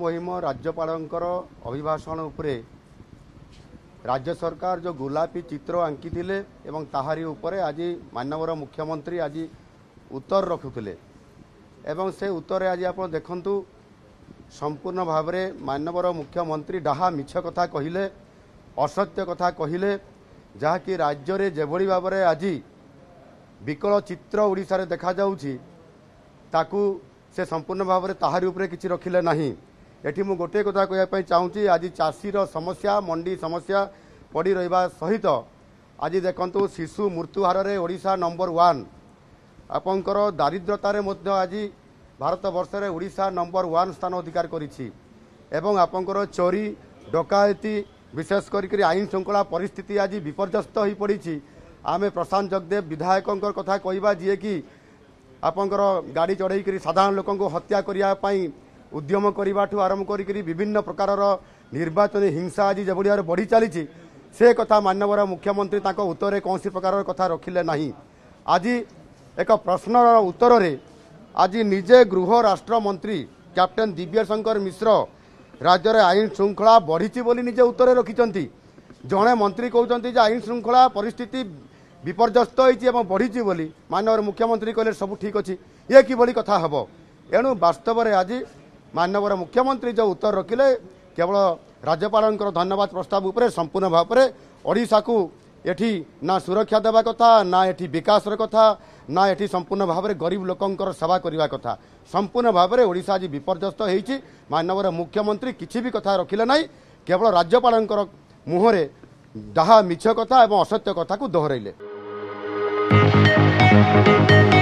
ମହିମ ରାଜ୍ୟପାଳଙ୍କର ଅଭିଭାଷଣ ଉପରେ ରାଜ୍ୟ ସରକାର ଯେଉଁ ଗୋଲାପୀ ଚିତ୍ର ଆଙ୍କିଥିଲେ ଏବଂ ତାହାରି ଉପରେ ଆଜି ମାନ୍ୟବର ମୁଖ୍ୟମନ୍ତ୍ରୀ ଆଜି ଉତ୍ତର ରଖୁଥିଲେ ଏବଂ ସେ ଉତ୍ତରରେ ଆଜି ଆପଣ ଦେଖନ୍ତୁ ସମ୍ପୂର୍ଣ୍ଣ ଭାବରେ ମାନ୍ୟବର ମୁଖ୍ୟମନ୍ତ୍ରୀ ଡାହା ମିଛ କଥା କହିଲେ ଅସତ୍ୟ କଥା କହିଲେ ଯାହାକି ରାଜ୍ୟରେ ଯେଭଳି ଭାବରେ ଆଜି ବିକଳ ଚିତ୍ର ଓଡ଼ିଶାରେ ଦେଖାଯାଉଛି ତାକୁ ସେ ସମ୍ପୂର୍ଣ୍ଣ ଭାବରେ ତାହାରି ଉପରେ କିଛି ରଖିଲେ ନାହିଁ ଏଠି ମୁଁ ଗୋଟିଏ କଥା କହିବା ପାଇଁ ଚାହୁଁଛି ଆଜି ଚାଷୀର ସମସ୍ୟା ମଣ୍ଡି ସମସ୍ୟା ପଡ଼ି ରହିବା ସହିତ ଆଜି ଦେଖନ୍ତୁ ଶିଶୁ ମୃତ୍ୟୁ ହାରରେ ଓଡ଼ିଶା ନମ୍ବର ୱାନ୍ ଆପଣଙ୍କର ଦାରିଦ୍ର୍ୟତାରେ ମଧ୍ୟ ଆଜି ଭାରତବର୍ଷରେ ଓଡ଼ିଶା ନମ୍ବର ୱାନ୍ ସ୍ଥାନ ଅଧିକାର କରିଛି ଏବଂ ଆପଣଙ୍କର ଚୋରି ଡକାୟତି ବିଶେଷ କରିକିରି ଆଇନ ଶୃଙ୍ଖଳା ପରିସ୍ଥିତି ଆଜି ବିପର୍ଯ୍ୟସ୍ତ ହୋଇପଡ଼ିଛି ଆମେ ପ୍ରଶାନ୍ତ ଜଗଦେବ ବିଧାୟକଙ୍କ କଥା କହିବା ଯିଏକି ଆପଣଙ୍କର ଗାଡ଼ି ଚଢ଼େଇକରି ସାଧାରଣ ଲୋକଙ୍କୁ ହତ୍ୟା କରିବା ପାଇଁ ଉଦ୍ୟମ କରିବାଠୁ ଆରମ୍ଭ କରିକି ବିଭିନ୍ନ ପ୍ରକାରର ନିର୍ବାଚନୀ ହିଂସା ଆଜି ଯେଭଳି ଭାବରେ ବଢ଼ି ଚାଲିଛି ସେ କଥା ମାନ୍ୟବର ମୁଖ୍ୟମନ୍ତ୍ରୀ ତାଙ୍କ ଉତ୍ତରରେ କୌଣସି ପ୍ରକାରର କଥା ରଖିଲେ ନାହିଁ ଆଜି ଏକ ପ୍ରଶ୍ନର ଉତ୍ତରରେ ଆଜି ନିଜେ ଗୃହ ରାଷ୍ଟ୍ରମନ୍ତ୍ରୀ କ୍ୟାପ୍ଟେନ୍ ଦିବ୍ୟଶଙ୍କର ମିଶ୍ର ରାଜ୍ୟରେ ଆଇନ ଶୃଙ୍ଖଳା ବଢ଼ିଛି ବୋଲି ନିଜେ ଉତ୍ତରରେ ରଖିଛନ୍ତି ଜଣେ ମନ୍ତ୍ରୀ କହୁଛନ୍ତି ଯେ ଆଇନ ଶୃଙ୍ଖଳା ପରିସ୍ଥିତି ବିପର୍ଯ୍ୟସ୍ତ ହୋଇଛି ଏବଂ ବଢ଼ିଛି ବୋଲି ମାନ୍ୟବର ମୁଖ୍ୟମନ୍ତ୍ରୀ କହିଲେ ସବୁ ଠିକ୍ ଅଛି ଇଏ କିଭଳି କଥା ହେବ ଏଣୁ ବାସ୍ତବରେ ଆଜି ମାନ୍ୟବର ମୁଖ୍ୟମନ୍ତ୍ରୀ ଯେଉଁ ଉତ୍ତର ରଖିଲେ କେବଳ ରାଜ୍ୟପାଳଙ୍କର ଧନ୍ୟବାଦ ପ୍ରସ୍ତାବ ଉପରେ ସମ୍ପୂର୍ଣ୍ଣ ଭାବରେ ଓଡ଼ିଶାକୁ ଏଠି ନା ସୁରକ୍ଷା ଦେବା କଥା ନା ଏଠି ବିକାଶର କଥା ନା ଏଠି ସମ୍ପୂର୍ଣ୍ଣ ଭାବରେ ଗରିବ ଲୋକଙ୍କର ସେବା କରିବା କଥା ସମ୍ପୂର୍ଣ୍ଣ ଭାବରେ ଓଡ଼ିଶା ଆଜି ବିପର୍ଯ୍ୟସ୍ତ ହୋଇଛି ମାନ୍ୟବର ମୁଖ୍ୟମନ୍ତ୍ରୀ କିଛି ବି କଥା ରଖିଲେ ନାହିଁ କେବଳ ରାଜ୍ୟପାଳଙ୍କର ମୁହଁରେ ଯାହା ମିଛ କଥା ଏବଂ ଅସତ୍ୟ କଥାକୁ ଦୋହରାଇଲେ Thank you.